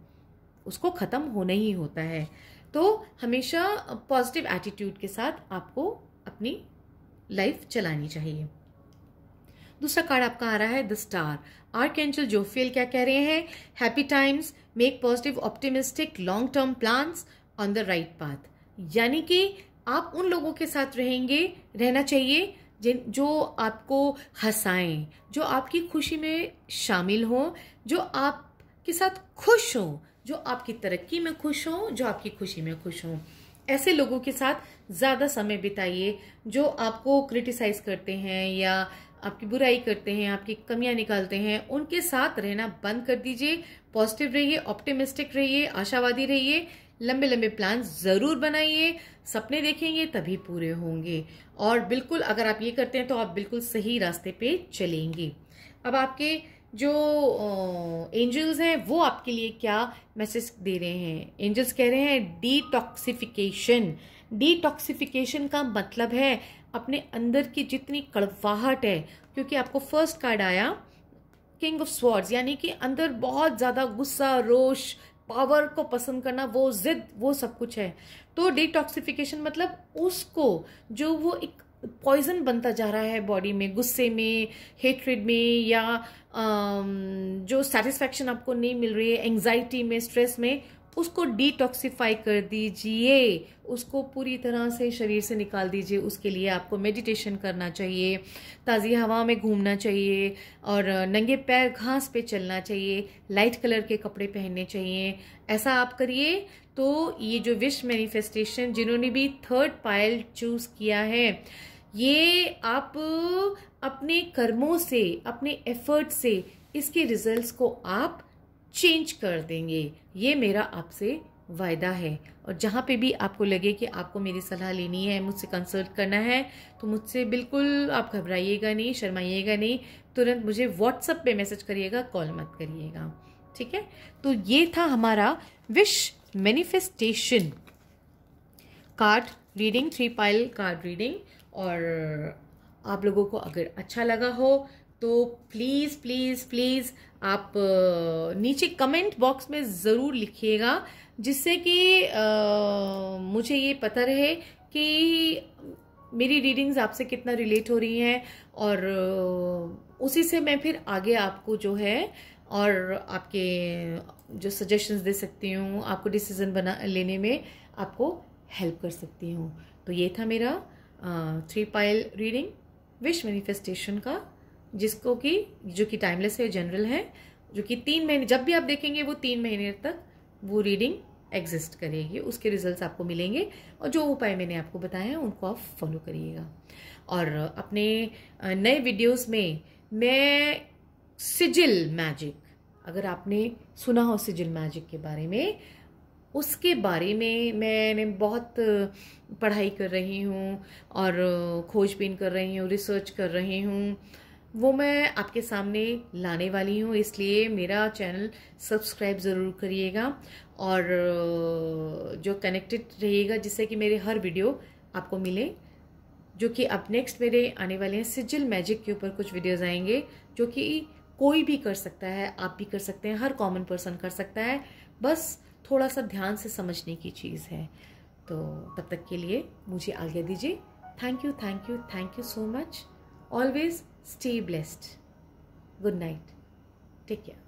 उसको ख़त्म होना ही होता है तो हमेशा पॉजिटिव एटीट्यूड के साथ आपको अपनी लाइफ चलानी चाहिए दूसरा कार्ड आपका आ रहा है the star archangel Jophiel क्या कह रहे हैं happy times make positive optimistic long term plans on the right path यानी कि आप उन लोगों के साथ रहेंगे रहना चाहिए जिन जो आपको हंसाएं जो आपकी खुशी में शामिल हों जो आपके साथ खुश हों जो आपकी तरक्की में खुश हों जो आपकी खुशी में खुश हों ऐसे लोगों के साथ ज़्यादा समय बिताइए जो आपको क्रिटिसाइज़ करते हैं या आपकी बुराई करते हैं आपकी कमियां निकालते हैं उनके साथ रहना बंद कर दीजिए पॉजिटिव रहिए ऑप्टिमिस्टिक रहिए आशावादी रहिए लंबे लंबे प्लान ज़रूर बनाइए सपने देखेंगे तभी पूरे होंगे और बिल्कुल अगर आप ये करते हैं तो आप बिल्कुल सही रास्ते पे चलेंगे अब आपके जो एंजल्स हैं वो आपके लिए क्या मैसेज दे रहे हैं एंजल्स कह रहे हैं डिटॉक्सिफिकेशन डिटॉक्सिफिकेशन का मतलब है अपने अंदर की जितनी कड़वाहट है क्योंकि आपको फर्स्ट कार्ड आया किंग ऑफ स्वॉर्ड्स यानी कि अंदर बहुत ज़्यादा गुस्सा रोश पावर को पसंद करना वो जिद वो सब कुछ है तो डिटॉक्सिफिकेशन मतलब उसको जो वो एक पॉइजन बनता जा रहा है बॉडी में गुस्से में हेट्रिड में या जो सेटिस्फेक्शन आपको नहीं मिल रही है एंग्जाइटी में स्ट्रेस में उसको डिटॉक्सीफाई कर दीजिए उसको पूरी तरह से शरीर से निकाल दीजिए उसके लिए आपको मेडिटेशन करना चाहिए ताज़ी हवा में घूमना चाहिए और नंगे पैर घास पे चलना चाहिए लाइट कलर के कपड़े पहनने चाहिए ऐसा आप करिए तो ये जो विश मैनिफेस्टेशन जिन्होंने भी थर्ड पायल चूज़ किया है ये आप अपने कर्मों से अपने एफर्ट से इसके रिजल्ट्स को आप चेंज कर देंगे ये मेरा आपसे वायदा है और जहाँ पे भी आपको लगे कि आपको मेरी सलाह लेनी है मुझसे कंसल्ट करना है तो मुझसे बिल्कुल आप घबराइएगा नहीं शर्माइएगा नहीं तुरंत मुझे व्हाट्सअप पे मैसेज करिएगा कॉल मत करिएगा ठीक है तो ये था हमारा wish manifestation card reading three pile card reading और आप लोगों को अगर अच्छा लगा हो तो प्लीज़ प्लीज़ प्लीज़ आप नीचे कमेंट बॉक्स में ज़रूर लिखिएगा जिससे कि मुझे ये पता रहे कि मेरी रीडिंग्स आपसे कितना रिलेट हो रही हैं और उसी से मैं फिर आगे आपको जो है और आपके जो सजेशंस दे सकती हूँ आपको डिसीज़न बना लेने में आपको हेल्प कर सकती हूँ तो ये था मेरा three pile reading wish manifestation का जिसको कि जो कि टाइमलेस है जनरल है जो कि तीन महीने जब भी आप देखेंगे वो तीन महीने तक वो रीडिंग एग्जिस्ट करेगी उसके रिजल्ट्स आपको मिलेंगे और जो उपाय मैंने आपको बताए हैं उनको आप फॉलो करिएगा और अपने नए वीडियोस में मैं सिजिल मैजिक अगर आपने सुना हो सिजिल मैजिक के बारे में उसके बारे में मैंने बहुत पढ़ाई कर रही हूँ और खोजबीन कर रही हूँ रिसर्च कर रही हूँ वो मैं आपके सामने लाने वाली हूँ इसलिए मेरा चैनल सब्सक्राइब ज़रूर करिएगा और जो कनेक्टेड रहिएगा जिससे कि मेरे हर वीडियो आपको मिले जो कि अब नेक्स्ट मेरे आने वाले हैं सिजिल मैजिक के ऊपर कुछ वीडियोज़ आएंगे जो कि कोई भी कर सकता है आप भी कर सकते हैं हर कॉमन पर्सन कर सकता है बस थोड़ा सा ध्यान से समझने की चीज़ है तो तब तक के लिए मुझे आज्ञा दीजिए thank you thank you thank you so much always Stay blessed. Good night. Take care.